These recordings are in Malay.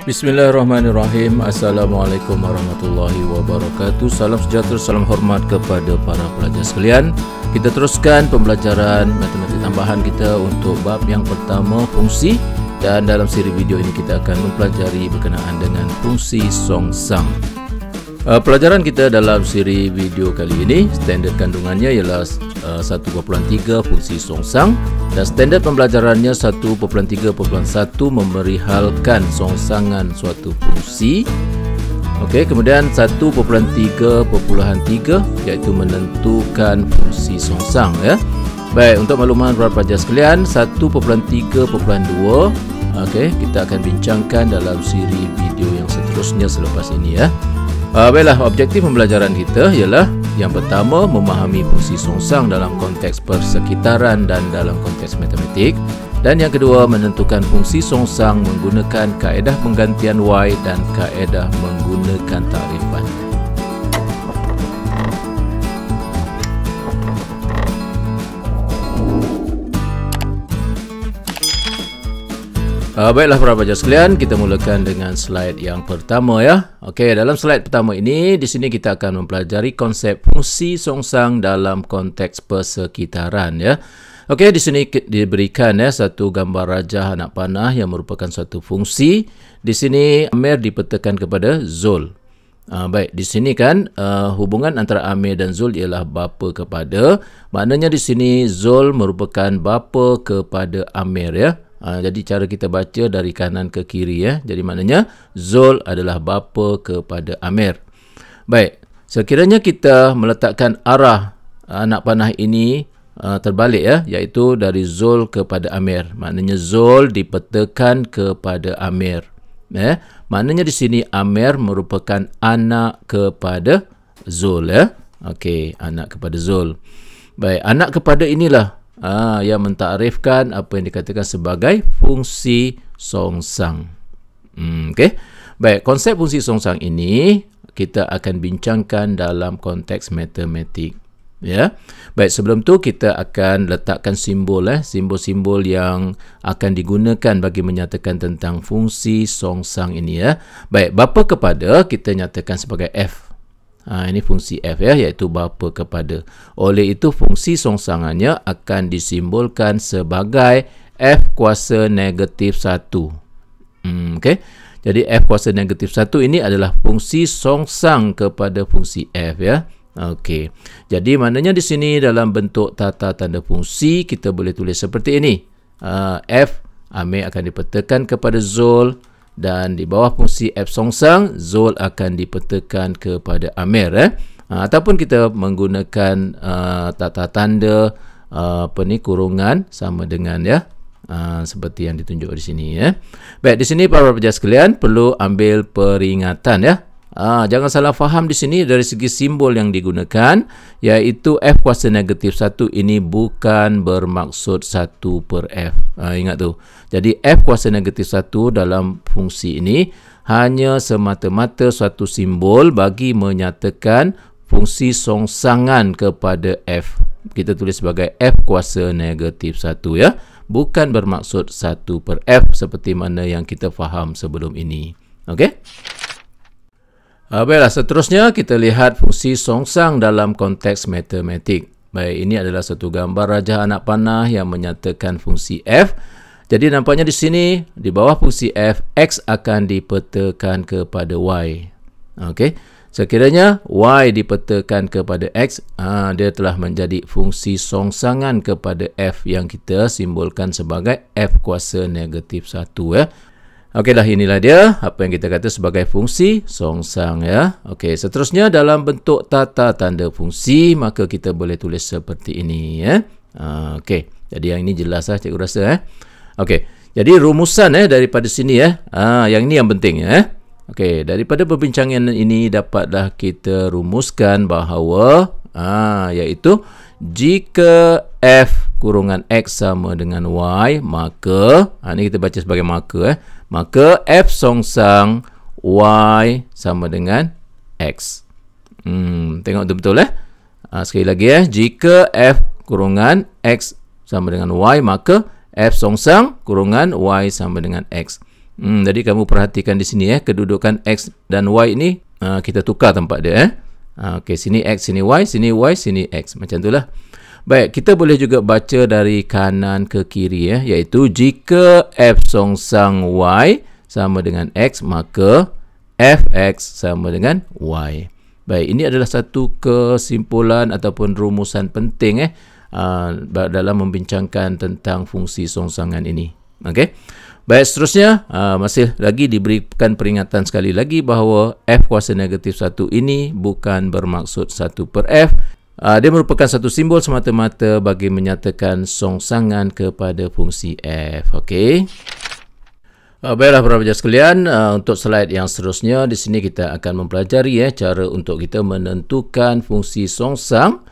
Bismillahirrahmanirrahim Assalamualaikum warahmatullahi wabarakatuh Salam sejahtera, salam hormat kepada para pelajar sekalian Kita teruskan pembelajaran matematik tambahan kita Untuk bab yang pertama, fungsi Dan dalam siri video ini kita akan mempelajari Berkenaan dengan fungsi song-sang Uh, pelajaran kita dalam siri video kali ini standard kandungannya ialah uh, 1.3 fungsi songsang dan standard pembelajarannya 1.3.1 memerihalkan songsangan suatu fungsi. Okey, kemudian 1.3.3 iaitu menentukan fungsi songsang ya. Baik, untuk makluman para pelajar sekalian 1.3.2 okey, kita akan bincangkan dalam siri video yang seterusnya selepas ini ya. Uh, baiklah, objektif pembelajaran kita ialah yang pertama, memahami fungsi songsang dalam konteks persekitaran dan dalam konteks matematik. Dan yang kedua, menentukan fungsi songsang menggunakan kaedah penggantian Y dan kaedah menggunakan tarifan. Uh, baiklah para pelajar sekalian, kita mulakan dengan slide yang pertama ya. Okey, dalam slide pertama ini, di sini kita akan mempelajari konsep fungsi songsang dalam konteks persekitaran ya. Okey, di sini diberikan ya satu gambar rajah anak panah yang merupakan satu fungsi. Di sini Amir dipetakan kepada Zul. Uh, baik, di sini kan uh, hubungan antara Amir dan Zul ialah bapa kepada. Maknanya di sini Zul merupakan bapa kepada Amir ya. Ha, jadi cara kita baca dari kanan ke kiri ya. Jadi maknanya Zul adalah bapa kepada Amir. Baik, sekiranya kita meletakkan arah ah, anak panah ini uh, terbalik ya, iaitu dari Zul kepada Amir. Maknanya Zul dipetakan kepada Amir. Ya. Maknanya di sini Amir merupakan anak kepada Zul ya. Okey, anak kepada Zul. Baik, anak kepada inilah Ah, yang mentakrifkan apa yang dikatakan sebagai fungsi songsang. Hmm, okay. Baik, konsep fungsi songsang ini kita akan bincangkan dalam konteks matematik. Ya. Baik, sebelum tu kita akan letakkan simbol eh, simbol-simbol yang akan digunakan bagi menyatakan tentang fungsi songsang ini ya. Baik, bapa kepada kita nyatakan sebagai F. Ha, ini fungsi F ya, iaitu bapa kepada. Oleh itu, fungsi songsangannya akan disimbolkan sebagai F kuasa negatif 1. Hmm, okay. Jadi, F kuasa negatif 1 ini adalah fungsi songsang kepada fungsi F ya. Okey. Jadi, maknanya di sini dalam bentuk tata tanda fungsi, kita boleh tulis seperti ini. Uh, F, amir akan dipetakan kepada Zul. Zul dan di bawah fungsi F song songsang Zul akan dipetakan kepada Amir eh ha, ataupun kita menggunakan uh, tata tanda uh, apa ni kurungan sama dengan ya uh, seperti yang ditunjuk di sini ya. Baik di sini para pejabat sekalian perlu ambil peringatan ya Ha, jangan salah faham di sini dari segi simbol yang digunakan iaitu F kuasa negatif 1 ini bukan bermaksud 1 per F. Ha, ingat tu. Jadi F kuasa negatif 1 dalam fungsi ini hanya semata-mata suatu simbol bagi menyatakan fungsi songsangan kepada F. Kita tulis sebagai F kuasa negatif 1 ya. Bukan bermaksud 1 per F seperti mana yang kita faham sebelum ini. Okey? Uh, baiklah, seterusnya kita lihat fungsi songsang dalam konteks matematik. Baik, ini adalah satu gambar rajah anak panah yang menyatakan fungsi F. Jadi nampaknya di sini, di bawah fungsi F, X akan dipetakan kepada Y. Okey, sekiranya Y dipetakan kepada X, uh, dia telah menjadi fungsi songsangan kepada F yang kita simbolkan sebagai F kuasa negatif 1. Ya. Okeylah inilah dia apa yang kita kata sebagai fungsi songsang ya. Okey seterusnya dalam bentuk tata tanda fungsi maka kita boleh tulis seperti ini ya. Okey jadi yang ini jelas lah cikgu rasa eh. Okey jadi rumusan eh daripada sini eh. Ah yang ini yang penting ya. Eh. Okey daripada perbincangan ini dapatlah kita rumuskan bahawa ah iaitu jika f kurungan x sama dengan y maka ah, ini kita baca sebagai maka eh maka F songsang Y sama dengan X. Hmm, tengok betul-betul eh. Uh, sekali lagi eh. Jika F kurungan X sama dengan Y, maka F songsang kurungan Y sama dengan X. Hmm, jadi kamu perhatikan di sini eh. Kedudukan X dan Y ni ah, kita tukar tempat dia eh. Uh, sini X, sini Y, sini Y, sini X. Macam itulah. Baik, kita boleh juga baca dari kanan ke kiri ya, iaitu jika f song sang y sama dengan x maka fx sama dengan y. Baik, ini adalah satu kesimpulan ataupun rumusan penting eh uh, dalam membincangkan tentang fungsi songsangan ini. Okey. Baik, seterusnya uh, masih lagi diberikan peringatan sekali lagi bahawa f kuasa negatif 1 ini bukan bermaksud 1 per f Uh, dia merupakan satu simbol semata-mata bagi menyatakan songsangan kepada fungsi F. Okey. Uh, baiklah para pelajar sekalian, uh, untuk slide yang seterusnya di sini kita akan mempelajari eh cara untuk kita menentukan fungsi songsang.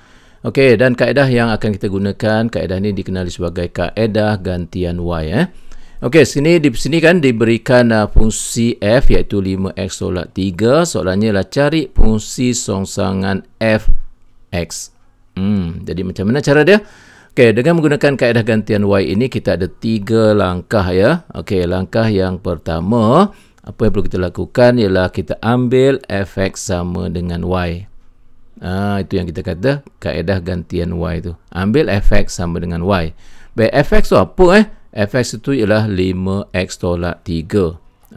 Okey, dan kaedah yang akan kita gunakan, kaedah ini dikenali sebagai kaedah gantian Y eh. Okey, sini di sini kan diberikan uh, fungsi F iaitu 5x 3. Soalannya ialah cari fungsi songsangan F X. Hmm, jadi macam mana cara dia? Okey, dengan menggunakan kaedah gantian Y ini kita ada tiga langkah ya. Okey, langkah yang pertama apa yang perlu kita lakukan ialah kita ambil fx sama dengan y. Ah itu yang kita kata kaedah gantian y itu. Ambil fx sama dengan y. Baik, fx tu apa eh? fx itu ialah 5x tolak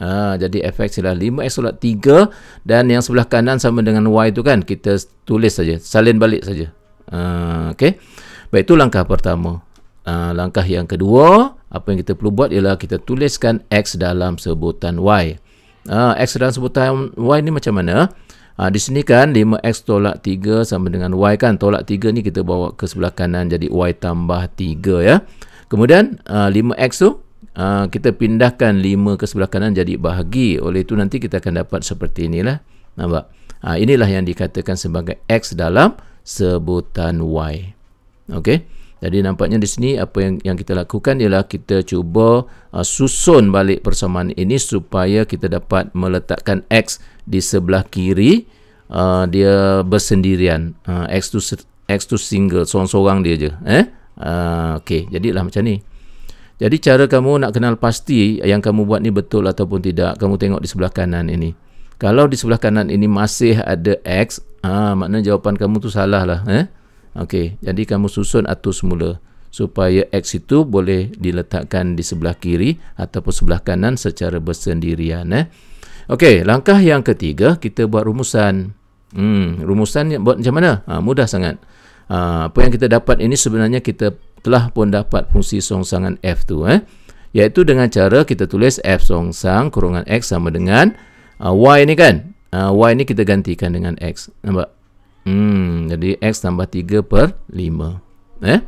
Ha, jadi fx ialah 5x tolak 3 dan yang sebelah kanan sama dengan y tu kan kita tulis saja salin balik saja. Ha, okay. Baik itu langkah pertama. Ha, langkah yang kedua apa yang kita perlu buat ialah kita tuliskan x dalam sebutan y. Ha, x dalam sebutan y ni macam mana? Ha, di sini kan 5x tolak 3 sama dengan y kan tolak 3 ni kita bawa ke sebelah kanan jadi y tambah 3 ya. Kemudian uh, ha, 5x tu Ah, kita pindahkan 5 ke sebelah kanan jadi bahagi oleh itu nanti kita akan dapat seperti inilah nampak ha, inilah yang dikatakan sebagai x dalam sebutan y okey jadi nampaknya di sini apa yang yang kita lakukan ialah kita cuba uh, susun balik persamaan ini supaya kita dapat meletakkan x di sebelah kiri uh, dia bersendirian uh, x tu x tu single seorang-seorang dia je eh uh, okey jadilah macam ni jadi cara kamu nak kenal pasti yang kamu buat ni betul ataupun tidak, kamu tengok di sebelah kanan ini. Kalau di sebelah kanan ini masih ada X, ah ha, makna jawapan kamu tu salah lah. Eh? Okey, jadi kamu susun atau semula supaya X itu boleh diletakkan di sebelah kiri ataupun sebelah kanan secara bersendirian. Eh? Okey, langkah yang ketiga kita buat rumusan. Hmm, rumusan buat macam mana? Ha, mudah sangat. Ha, apa yang kita dapat ini sebenarnya kita telah pun dapat fungsi songsangan F tu eh iaitu dengan cara kita tulis F songsang kurungan X sama dengan uh, Y ni kan uh, Y ni kita gantikan dengan X nampak hmm, jadi X tambah 3 per 5 eh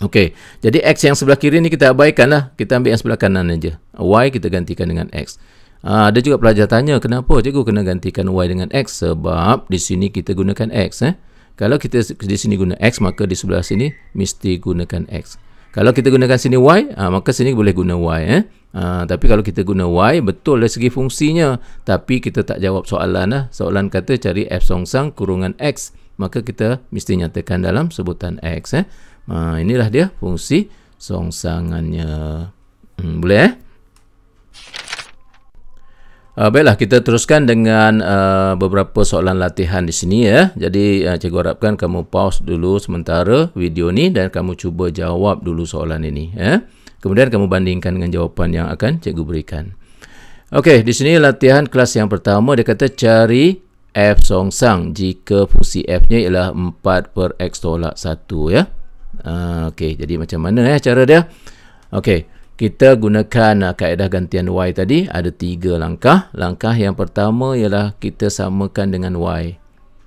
ok jadi X yang sebelah kiri ni kita abaikan lah kita ambil yang sebelah kanan aja Y kita gantikan dengan X uh, ada juga pelajar tanya kenapa cikgu kena gantikan Y dengan X sebab di sini kita gunakan X eh kalau kita di sini guna X, maka di sebelah sini mesti gunakan X. Kalau kita gunakan sini Y, ha, maka sini boleh guna Y. Eh? Ha, tapi kalau kita guna Y, betul dari segi fungsinya. Tapi kita tak jawab soalan. Lah. Soalan kata cari F song songsang kurungan X. Maka kita mesti nyatakan dalam sebutan X. Eh? Ha, inilah dia fungsi songsangannya. Hmm, boleh eh? Uh, baiklah kita teruskan dengan uh, beberapa soalan latihan di sini ya. Jadi uh, cikgu harapkan kamu pause dulu sementara video ni dan kamu cuba jawab dulu soalan ini ya. Kemudian kamu bandingkan dengan jawapan yang akan cikgu berikan. Okey, di sini latihan kelas yang pertama dia kata cari F song songsang jika fungsi F-nya ialah 4 per X tolak 1 ya. Uh, Okey, jadi macam mana ya cara dia? Okey kita gunakan uh, kaedah gantian Y tadi ada tiga langkah. Langkah yang pertama ialah kita samakan dengan Y.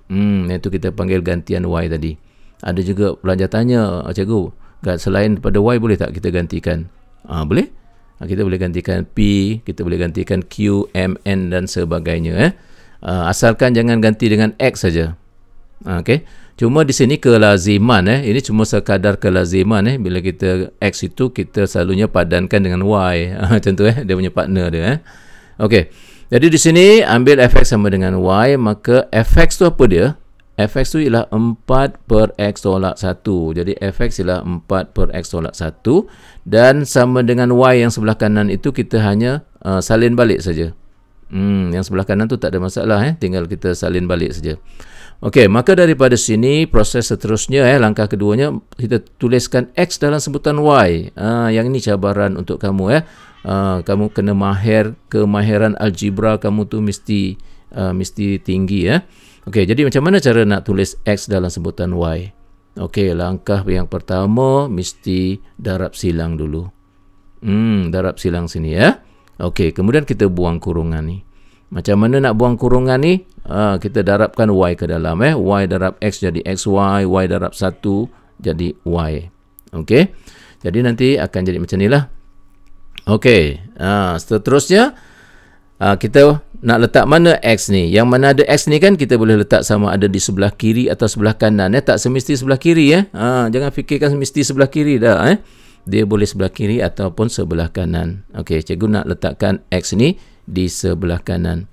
Hmm, itu kita panggil gantian Y tadi. Ada juga pelajar tanya, ah, cikgu, selain daripada Y boleh tak kita gantikan? Ah, ha, boleh. Ah, kita boleh gantikan P, kita boleh gantikan Q, M, N dan sebagainya. Eh. Uh, asalkan jangan ganti dengan X saja. Okay. Cuma di sini kelaziman eh. Ini cuma sekadar kelaziman eh. Bila kita X itu kita selalunya padankan dengan Y. Tentu ah, eh. Dia punya partner dia eh. Okey. Jadi di sini ambil FX sama dengan Y. Maka FX tu apa dia? FX tu ialah 4 per X tolak 1. Jadi FX ialah 4 per X tolak 1. Dan sama dengan Y yang sebelah kanan itu kita hanya uh, salin balik saja. Hmm, yang sebelah kanan tu tak ada masalah eh. Tinggal kita salin balik saja. Okey, maka daripada sini proses seterusnya eh langkah keduanya kita tuliskan x dalam sebutan y. Ah yang ini cabaran untuk kamu eh. Ha, kamu kena mahir kemahiran algebra kamu tu mesti uh, mesti tinggi eh. Okey, jadi macam mana cara nak tulis x dalam sebutan y? Okey, langkah yang pertama mesti darab silang dulu. Hmm, darab silang sini ya. Eh. Okey, kemudian kita buang kurungan ni. Macam mana nak buang kurungan ni? Ha, kita darabkan Y ke dalam. Eh. Y darab X jadi XY. Y darab 1 jadi Y. Okey. Jadi nanti akan jadi macam inilah. Okey. Ha, seterusnya, ha, kita nak letak mana X ni? Yang mana ada X ni kan, kita boleh letak sama ada di sebelah kiri atau sebelah kanan. Eh. Tak semesti sebelah kiri. Eh. Ha, jangan fikirkan semesti sebelah kiri dah. Eh. Dia boleh sebelah kiri ataupun sebelah kanan. Okey, cikgu nak letakkan X ni di sebelah kanan.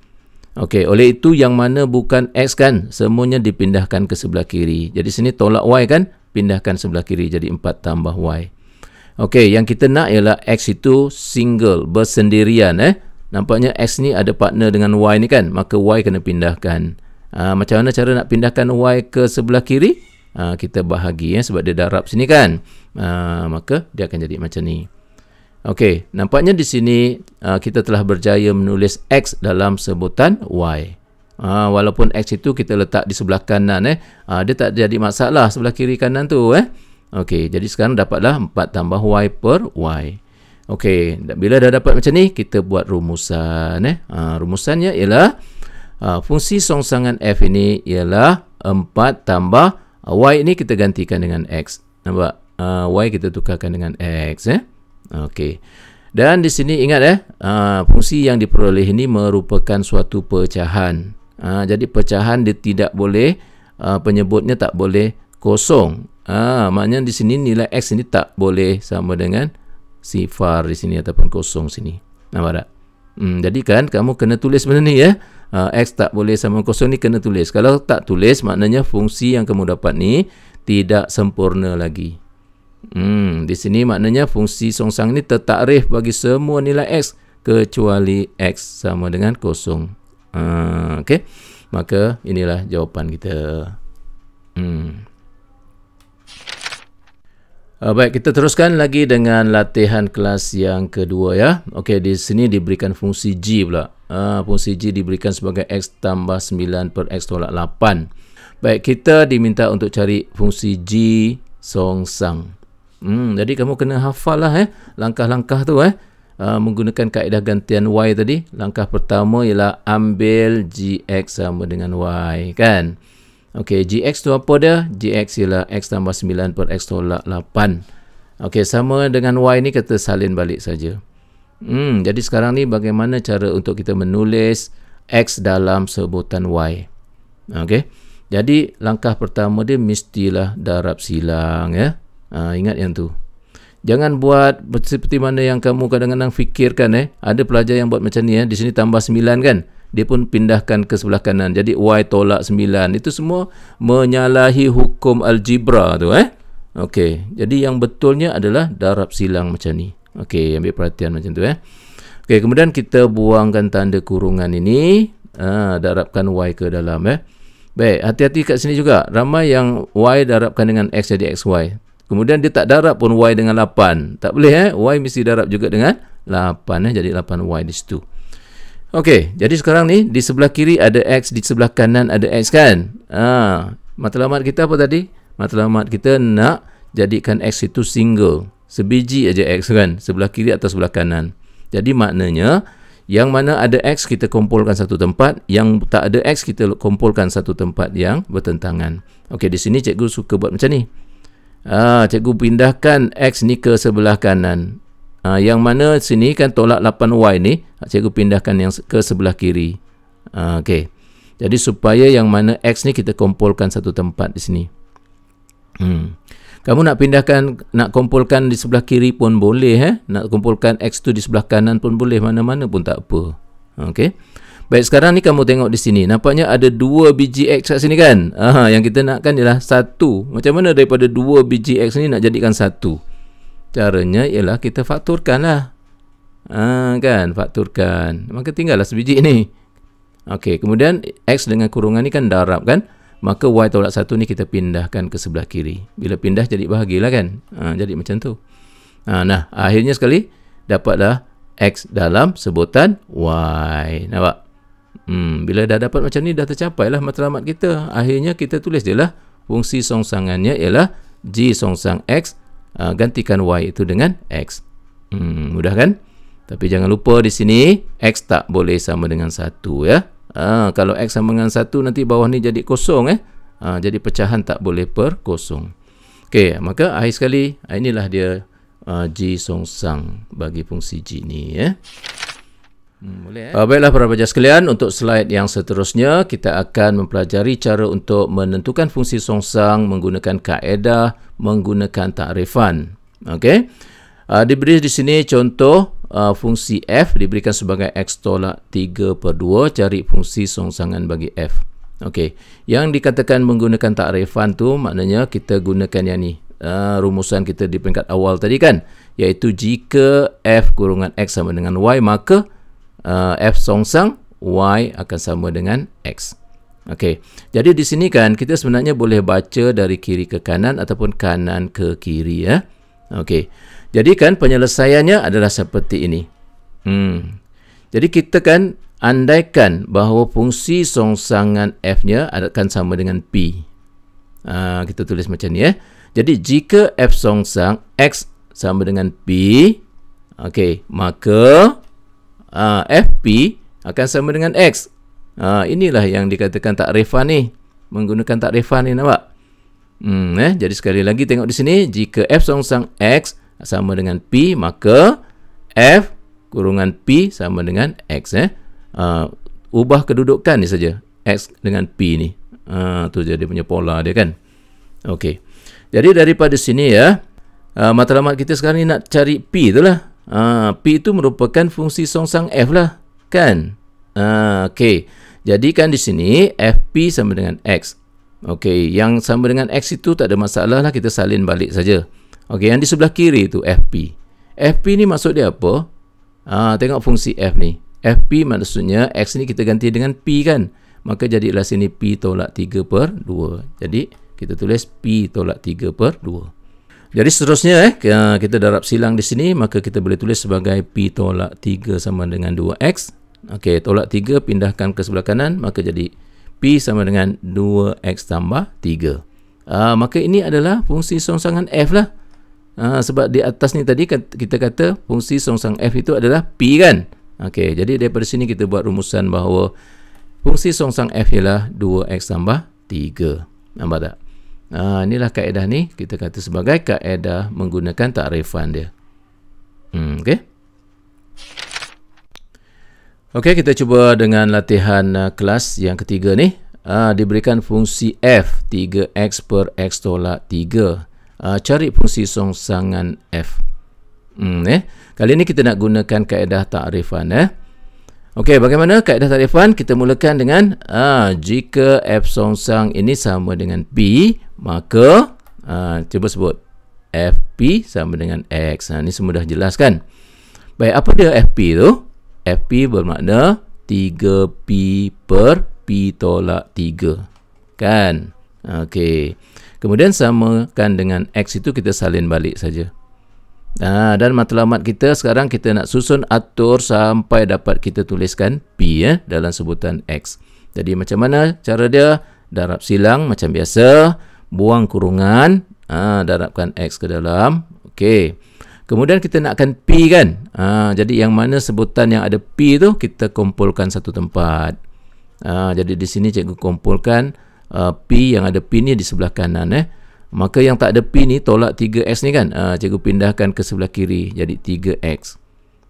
Okey, oleh itu yang mana bukan X kan, semuanya dipindahkan ke sebelah kiri. Jadi sini tolak Y kan, pindahkan sebelah kiri jadi 4 tambah Y. Okey, yang kita nak ialah X itu single, bersendirian eh. Nampaknya X ni ada partner dengan Y ni kan, maka Y kena pindahkan. Ha, macam mana cara nak pindahkan Y ke sebelah kiri? Ha, kita bahagi eh, sebab dia darab sini kan. Ha, maka dia akan jadi macam ni. Okey, nampaknya di sini uh, kita telah berjaya menulis X dalam sebutan Y. Uh, walaupun X itu kita letak di sebelah kanan eh, uh, dia tak jadi masalah sebelah kiri kanan tu eh. Okey, jadi sekarang dapatlah 4 tambah Y per Y. Okey, bila dah dapat macam ni, kita buat rumusan eh. Uh, rumusannya ialah uh, fungsi songsangan F ini ialah 4 tambah Y ini kita gantikan dengan X. Nampak? Uh, y kita tukarkan dengan X eh. Okey. Dan di sini ingat eh, ah, fungsi yang diperoleh ini merupakan suatu pecahan. Ah, jadi pecahan dia tidak boleh, ah, penyebutnya tak boleh kosong. Maknanya di sini nilai X ini tak boleh sama dengan sifar di sini ataupun kosong sini. Nampak tak? Hmm, jadi kan kamu kena tulis benda ni ya. X tak boleh sama kosong ni kena tulis. Kalau tak tulis maknanya fungsi yang kamu dapat ni tidak sempurna lagi. Hmm, di sini maknanya fungsi songsang ini tertakrif bagi semua nilai X kecuali X sama dengan kosong. Uh, ha, okay. Maka inilah jawapan kita. Hmm. Uh, baik, kita teruskan lagi dengan latihan kelas yang kedua ya. Okey, di sini diberikan fungsi G pula. Uh, fungsi G diberikan sebagai X tambah 9 per X tolak 8. Baik, kita diminta untuk cari fungsi G songsang. sang. Hmm, jadi kamu kena hafal lah eh, langkah-langkah tu eh. Uh, menggunakan kaedah gantian Y tadi. Langkah pertama ialah ambil GX sama dengan Y kan. Okey, GX tu apa dia? GX ialah X tambah 9 per X tolak 8. Okey, sama dengan Y ni kita salin balik saja. Hmm, jadi sekarang ni bagaimana cara untuk kita menulis X dalam sebutan Y. Okey. Jadi langkah pertama dia mestilah darab silang ya. Eh? Ha, ingat yang tu. Jangan buat seperti mana yang kamu kadang-kadang fikirkan eh. Ada pelajar yang buat macam ni eh. Di sini tambah 9 kan. Dia pun pindahkan ke sebelah kanan. Jadi Y tolak 9. Itu semua menyalahi hukum algebra tu eh. Okey. Jadi yang betulnya adalah darab silang macam ni. Okey. Ambil perhatian macam tu eh. Okey. Kemudian kita buangkan tanda kurungan ini. Ha, darabkan Y ke dalam eh. Baik, hati-hati kat sini juga. Ramai yang Y darabkan dengan X jadi XY. Kemudian dia tak darab pun y dengan 8. Tak boleh eh. Y mesti darab juga dengan 8 eh. Jadi 8y di situ. Okey. Jadi sekarang ni di sebelah kiri ada x. Di sebelah kanan ada x kan. Ah, ha. Matlamat kita apa tadi? Matlamat kita nak jadikan x itu single. Sebiji aja x kan. Sebelah kiri atau sebelah kanan. Jadi maknanya yang mana ada x kita kumpulkan satu tempat. Yang tak ada x kita kumpulkan satu tempat yang bertentangan. Okey di sini cikgu suka buat macam ni. Ah, cikgu pindahkan X ni ke sebelah kanan. Ah, yang mana sini kan tolak 8Y ni, ah, cikgu pindahkan yang ke sebelah kiri. Ah, okay. Jadi supaya yang mana X ni kita kumpulkan satu tempat di sini. Hmm. Kamu nak pindahkan, nak kumpulkan di sebelah kiri pun boleh. Eh? Nak kumpulkan X tu di sebelah kanan pun boleh. Mana-mana pun tak apa. Okay. Baik, sekarang ni kamu tengok di sini. Nampaknya ada dua biji X kat sini kan? Aha, yang kita nakkan ialah satu. Macam mana daripada dua biji X ni nak jadikan satu? Caranya ialah kita fakturkan lah. Ha, kan, fakturkan. Maka tinggallah sebiji ni. Okey, kemudian X dengan kurungan ni kan darab kan? Maka Y tolak satu ni kita pindahkan ke sebelah kiri. Bila pindah jadi bahagilah kan? Ha, jadi macam tu. Ha, nah, akhirnya sekali dapatlah X dalam sebutan Y. Nampak? Hmm, bila dah dapat macam ni dah tercapai lah matlamat kita. Akhirnya kita tulis dia lah fungsi songsangannya ialah G songsang X uh, gantikan Y itu dengan X. Hmm, mudah kan? Tapi jangan lupa di sini X tak boleh sama dengan 1 ya. Ha, kalau X sama dengan 1 nanti bawah ni jadi kosong eh. Ha, jadi pecahan tak boleh per kosong. Okey, maka akhir sekali ah, inilah dia uh, G songsang bagi fungsi G ni ya. Eh. Hmm, boleh, eh? Ah, baiklah para pelajar sekalian, untuk slide yang seterusnya kita akan mempelajari cara untuk menentukan fungsi songsang menggunakan kaedah menggunakan takrifan. Okey. Uh, diberi di sini contoh uh, fungsi f diberikan sebagai x tolak 3 per 2 cari fungsi songsangan bagi f. Okey. Yang dikatakan menggunakan takrifan tu maknanya kita gunakan yang ni. Uh, rumusan kita di peringkat awal tadi kan iaitu jika f kurungan x sama dengan y maka uh, F song song Y akan sama dengan X Okey, jadi di sini kan kita sebenarnya boleh baca dari kiri ke kanan ataupun kanan ke kiri ya. Okey, jadi kan penyelesaiannya adalah seperti ini. Hmm. Jadi kita kan andaikan bahawa fungsi songsangan F-nya akan sama dengan P. Uh, kita tulis macam ni ya. Jadi jika F songsang X sama dengan P, okey, maka Ah, FP akan sama dengan X. Ha, inilah yang dikatakan takrifan ni. Menggunakan takrifan ni nampak? Hmm, eh? Jadi sekali lagi tengok di sini. Jika F songsang X sama dengan P, maka F kurungan P sama dengan X. Eh? Ha, ubah kedudukan ni saja. X dengan P ni. Ha, tu jadi punya pola dia kan. Okey. Jadi daripada sini ya. Uh, matlamat kita sekarang ni nak cari P tu lah. Uh, P itu merupakan fungsi songsang F lah. Kan? Uh, okay. Jadi kan di sini FP sama dengan X. Okay. Yang sama dengan X itu tak ada masalah lah. Kita salin balik saja. Okay. Yang di sebelah kiri itu FP. FP ni maksud dia apa? Uh, tengok fungsi F ni. FP maksudnya X ni kita ganti dengan P kan? Maka jadilah sini P tolak 3 per 2. Jadi kita tulis P tolak 3 per 2. Jadi seterusnya eh, eh kita darab silang di sini maka kita boleh tulis sebagai P tolak 3 sama dengan 2X. Okey, tolak 3 pindahkan ke sebelah kanan maka jadi P sama dengan 2X tambah 3. Uh, ah, maka ini adalah fungsi songsangan F lah. Uh, sebab di atas ni tadi kita kata fungsi songsang F itu adalah P kan. Okey, jadi daripada sini kita buat rumusan bahawa fungsi songsang F ialah 2X tambah 3. Nampak tak? Uh, inilah kaedah ni kita kata sebagai kaedah menggunakan takrifan dia. Hmm, Okey Okay, kita cuba dengan latihan uh, kelas yang ketiga ni. Uh, diberikan fungsi f 3x per x tolak 3. Uh, ha, cari fungsi songsangan f. Hmm, eh. Kali ini kita nak gunakan kaedah takrifan eh. Okey, bagaimana kaedah takrifan? Kita mulakan dengan uh, jika F songsang ini sama dengan P, maka uh, cuba sebut FP sama dengan X. Ha, ini semua dah jelas kan? Baik, apa dia FP tu? FP bermakna 3P per P tolak 3. Kan? Okey. Kemudian samakan dengan X itu kita salin balik saja. Ha, dan matlamat kita sekarang kita nak susun atur sampai dapat kita tuliskan P ya, dalam sebutan X. Jadi macam mana cara dia? Darab silang Macam biasa buang kurungan ha, darabkan X ke dalam okey kemudian kita nakkan P kan ha, jadi yang mana sebutan yang ada P tu kita kumpulkan satu tempat ha, jadi di sini cikgu kumpulkan uh, P yang ada P ni di sebelah kanan eh maka yang tak ada P ni tolak 3X ni kan uh, cikgu pindahkan ke sebelah kiri jadi 3X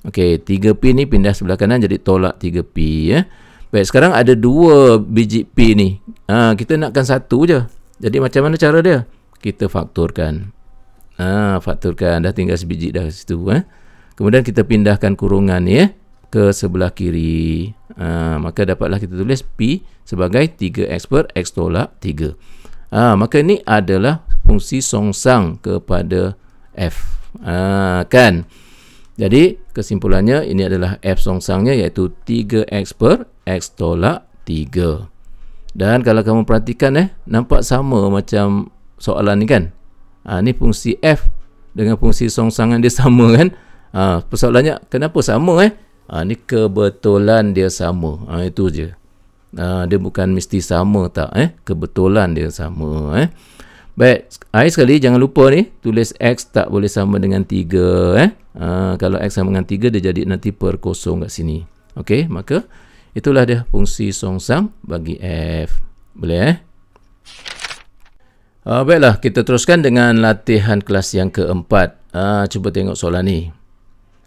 Okey, 3P ni pindah sebelah kanan jadi tolak 3P ya. Eh. Baik, sekarang ada dua biji P ni. Ha, kita nakkan satu je. Jadi macam mana cara dia? Kita fakturkan. Ah, ha, fakturkan dah tinggal sebiji dah situ eh. Kemudian kita pindahkan kurungan ya ke sebelah kiri. Ha, maka dapatlah kita tulis P sebagai 3X per X tolak 3. ha, maka ini adalah fungsi songsang kepada F. Ha, kan? Jadi kesimpulannya ini adalah F songsangnya iaitu 3X per X tolak 3. Dan kalau kamu perhatikan eh, nampak sama macam soalan ni kan. Ah ni fungsi F dengan fungsi songsangan dia sama kan. Ah persoalannya, kenapa sama eh? Ah ni kebetulan dia sama. Ha, itu je. Ah dia bukan mesti sama tak eh. Kebetulan dia sama eh. Baik, air sekali jangan lupa ni. Tulis X tak boleh sama dengan 3 eh. Ha, kalau X sama dengan 3, dia jadi nanti perkosong kat sini. Okey, maka... Itulah dia fungsi songsang bagi F. Boleh eh? Uh, baiklah, kita teruskan dengan latihan kelas yang keempat. Uh, cuba tengok soalan ni.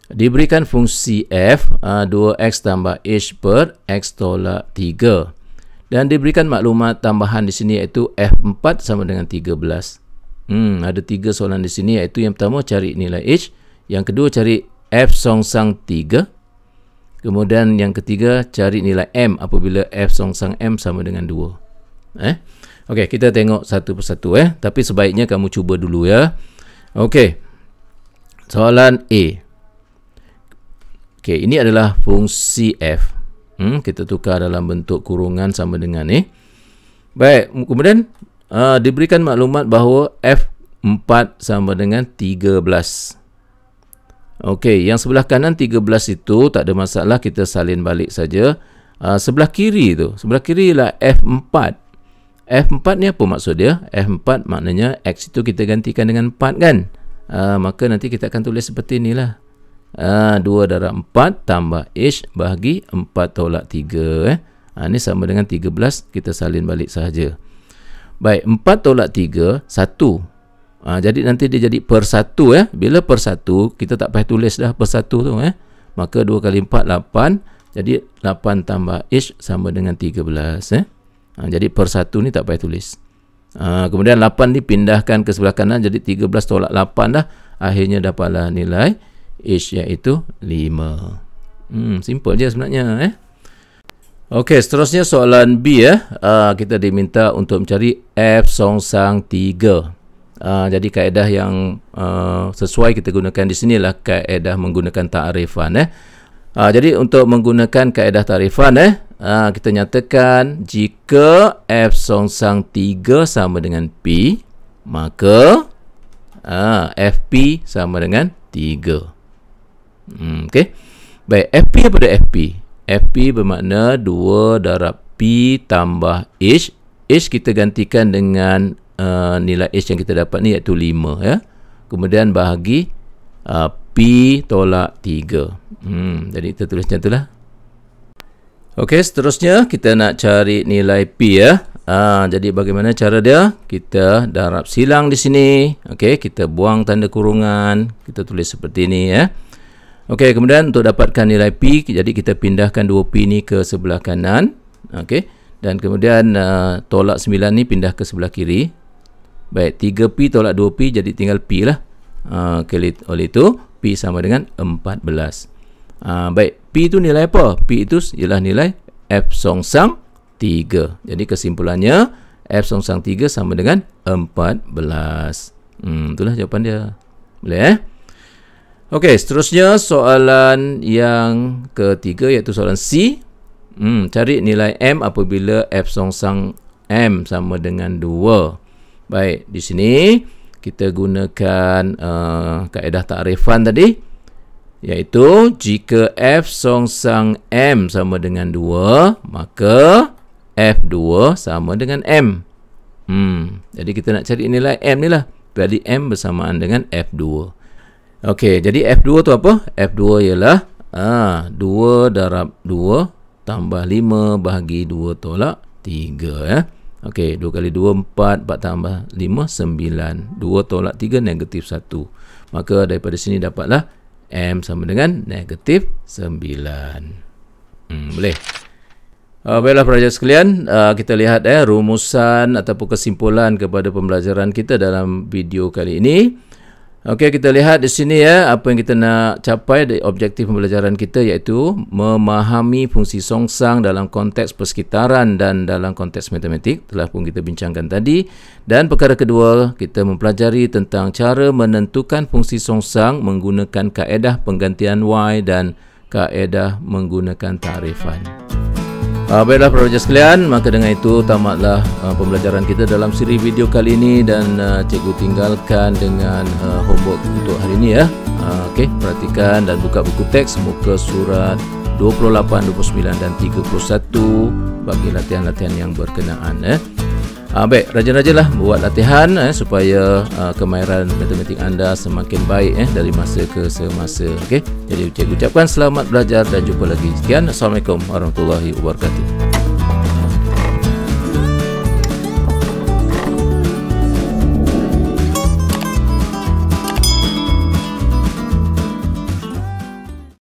Diberikan fungsi F, uh, ah, 2X tambah H per X tolak 3. Dan diberikan maklumat tambahan di sini iaitu F4 sama dengan 13. Hmm, ada tiga soalan di sini iaitu yang pertama cari nilai H. Yang kedua cari F song songsang 3. Kemudian yang ketiga, cari nilai M apabila F songsang M sama dengan 2. Eh? Okey, kita tengok satu persatu eh. Tapi sebaiknya kamu cuba dulu ya. Okey. Soalan A. Okey, ini adalah fungsi F. Hmm, kita tukar dalam bentuk kurungan sama dengan ni. Eh. Baik, kemudian uh, diberikan maklumat bahawa F4 sama dengan 13. Okey, yang sebelah kanan 13 itu tak ada masalah kita salin balik saja. Uh, sebelah kiri tu, sebelah kiri ialah F4. F4 ni apa maksud dia? F4 maknanya X itu kita gantikan dengan 4 kan? Uh, maka nanti kita akan tulis seperti inilah. Uh, ah, 2 darab 4 tambah H bahagi 4 tolak 3. Eh. Uh, ini sama dengan 13, kita salin balik saja. Baik, 4 tolak 3, 1. Ha, jadi nanti dia jadi per satu ya. Bila per satu, kita tak payah tulis dah per satu tu eh. Maka 2 kali 4, 8. Jadi 8 tambah H sama dengan 13 eh. Ha, jadi per satu ni tak payah tulis. Ha, kemudian 8 ni pindahkan ke sebelah kanan. Jadi 13 tolak 8 dah. Akhirnya dapatlah nilai H iaitu 5. Hmm, simple je sebenarnya eh. Okey, seterusnya soalan B ya. Eh. Uh, kita diminta untuk mencari F songsang 3. Ah, jadi kaedah yang uh, sesuai kita gunakan di sini lah kaedah menggunakan ta'rifan eh. Uh, jadi untuk menggunakan kaedah ta'rifan eh, uh, kita nyatakan jika F song sang tiga sama dengan P, maka f FP sama dengan 3. Hmm, okay. Baik, FP f dia f FP bermakna dua darab P tambah H. H kita gantikan dengan uh, nilai H yang kita dapat ni iaitu 5 ya. Kemudian bahagi uh, P tolak 3. Hmm, jadi kita tulis macam itulah. Okey, seterusnya kita nak cari nilai P ya. Ah, jadi bagaimana cara dia? Kita darab silang di sini. Okey, kita buang tanda kurungan. Kita tulis seperti ini ya. Okey, kemudian untuk dapatkan nilai P, jadi kita pindahkan 2P ni ke sebelah kanan. Okey, dan kemudian uh, tolak 9 ni pindah ke sebelah kiri. Baik, 3P tolak 2P jadi tinggal P lah. Uh, oleh itu, P sama dengan 14. Uh, ah, baik, P itu nilai apa? P itu ialah nilai F songsang 3. Jadi kesimpulannya, F songsang 3 sama dengan 14. Hmm, itulah jawapan dia. Boleh eh? Okey, seterusnya soalan yang ketiga iaitu soalan C. Hmm, cari nilai M apabila F songsang M sama dengan 2. 2. Baik, di sini kita gunakan uh, kaedah takrifan tadi iaitu jika F song sang M sama dengan 2 maka F2 sama dengan M. Hmm, jadi kita nak cari nilai M ni lah. Jadi M bersamaan dengan F2. Okey, jadi F2 tu apa? F2 ialah ah, 2 darab 2 tambah 5 bahagi 2 tolak 3 ya. Eh. Okey, 2 kali 2, 4, 4 tambah 5, 9. 2 tolak 3, negatif 1. Maka daripada sini dapatlah M sama dengan negatif 9. Hmm, boleh. Uh, baiklah, pelajar sekalian. Uh, kita lihat eh, rumusan ataupun kesimpulan kepada pembelajaran kita dalam video kali ini. Okey, kita lihat di sini ya apa yang kita nak capai di objektif pembelajaran kita iaitu memahami fungsi songsang dalam konteks persekitaran dan dalam konteks matematik telah pun kita bincangkan tadi dan perkara kedua kita mempelajari tentang cara menentukan fungsi songsang menggunakan kaedah penggantian Y dan kaedah menggunakan tarifan. Musik Uh, baiklah para sekalian, maka dengan itu tamatlah uh, pembelajaran kita dalam siri video kali ini dan uh, cikgu tinggalkan dengan uh, homework untuk hari ini ya. Uh, Okey, perhatikan dan buka buku teks muka surat 28, 29 dan 31 bagi latihan-latihan yang berkenaan ya. Eh. Ha, baik, rajin-rajinlah buat latihan eh, supaya uh, kemahiran matematik anda semakin baik eh, dari masa ke semasa. Okay? Jadi, cikgu ucapkan selamat belajar dan jumpa lagi. Sekian. Assalamualaikum warahmatullahi wabarakatuh.